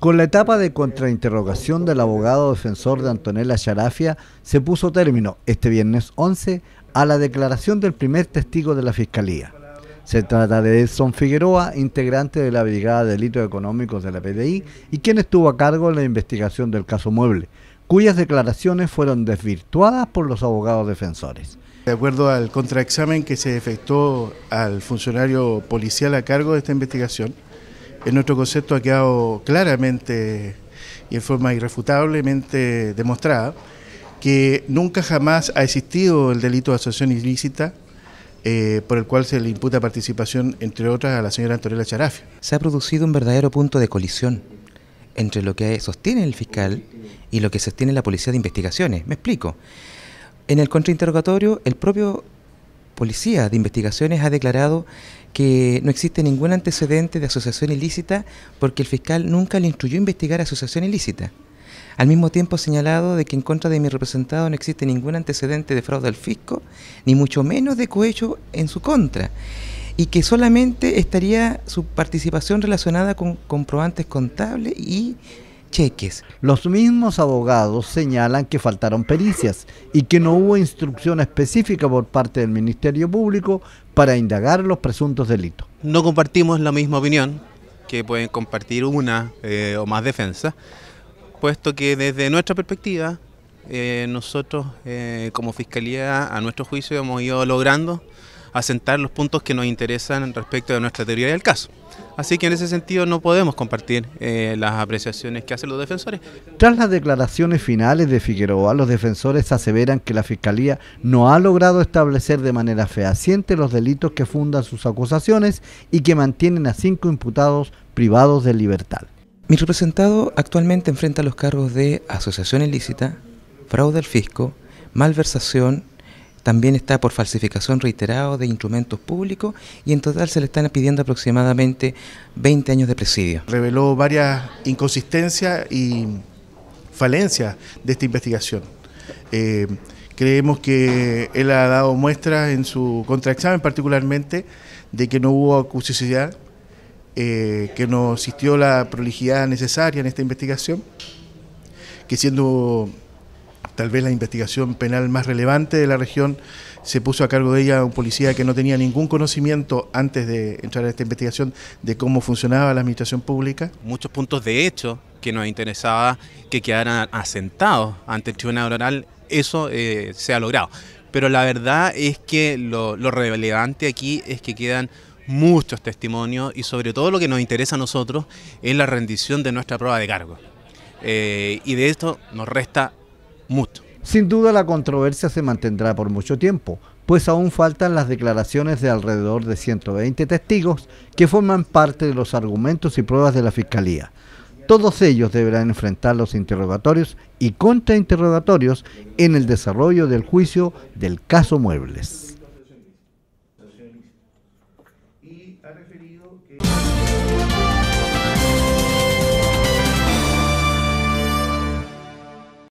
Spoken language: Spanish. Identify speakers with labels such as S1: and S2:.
S1: Con la etapa de eh, contrainterrogación del abogado defensor de Antonella Sharafia, se puso término este viernes 11 a la declaración del primer testigo de la Fiscalía. Se trata de Edson Figueroa, integrante de la Brigada de Delitos Económicos de la PDI y quien estuvo a cargo de la investigación del caso Mueble, cuyas declaraciones fueron desvirtuadas por los abogados defensores. De acuerdo al contraexamen que se
S2: efectuó al funcionario policial a cargo de esta investigación, en nuestro concepto ha quedado claramente y en forma irrefutablemente demostrada que nunca jamás ha existido el delito de asociación ilícita eh,
S3: por el cual se le imputa participación, entre otras, a la señora Antonella Charafi. Se ha producido un verdadero punto de colisión entre lo que sostiene el fiscal y lo que sostiene la Policía de Investigaciones. Me explico. En el contrainterrogatorio, el propio Policía de Investigaciones ha declarado que no existe ningún antecedente de asociación ilícita porque el fiscal nunca le instruyó investigar asociación ilícita. Al mismo tiempo ha señalado de que en contra de mi representado no existe ningún antecedente de fraude al fisco, ni mucho menos de cohecho en su contra, y que solamente estaría su participación relacionada con
S1: comprobantes contables y cheques. Los mismos abogados señalan que faltaron pericias y que no hubo instrucción específica por parte del Ministerio Público para indagar los presuntos delitos.
S4: No compartimos la misma opinión que pueden compartir una eh, o más defensas, puesto que desde nuestra perspectiva eh, nosotros eh, como Fiscalía a nuestro juicio hemos ido logrando asentar los puntos que nos interesan respecto de nuestra teoría del caso. Así que en ese sentido no podemos compartir eh, las apreciaciones que hacen los defensores.
S1: Tras las declaraciones finales de Figueroa, los defensores aseveran que la Fiscalía no ha logrado establecer de manera fehaciente los delitos que fundan sus acusaciones y que mantienen a cinco imputados privados de libertad. Mi representado actualmente enfrenta los cargos de asociación ilícita,
S3: fraude al fisco, malversación también está por falsificación reiterada de instrumentos públicos y en total se le están pidiendo aproximadamente 20 años de presidio. Reveló varias inconsistencias y falencias de esta investigación.
S2: Eh, creemos que él ha dado muestras en su contraexamen particularmente de que no hubo acusicidad, eh, que no existió la prolijidad necesaria en esta investigación, que siendo tal vez la investigación penal más relevante de la región, se puso a cargo de ella un policía que no tenía ningún conocimiento antes de entrar a esta investigación de cómo funcionaba la administración pública.
S4: Muchos puntos de hecho que nos interesaba que quedaran asentados ante el Tribunal Oral, eso eh, se ha logrado. Pero la verdad es que lo, relevante aquí es que quedan muchos testimonios y sobre todo lo que nos interesa a nosotros es la rendición de nuestra prueba de cargo. Eh, y de esto nos resta
S1: sin duda la controversia se mantendrá por mucho tiempo, pues aún faltan las declaraciones de alrededor de 120 testigos que forman parte de los argumentos y pruebas de la Fiscalía. Todos ellos deberán enfrentar los interrogatorios y contrainterrogatorios en el desarrollo del juicio del caso Muebles.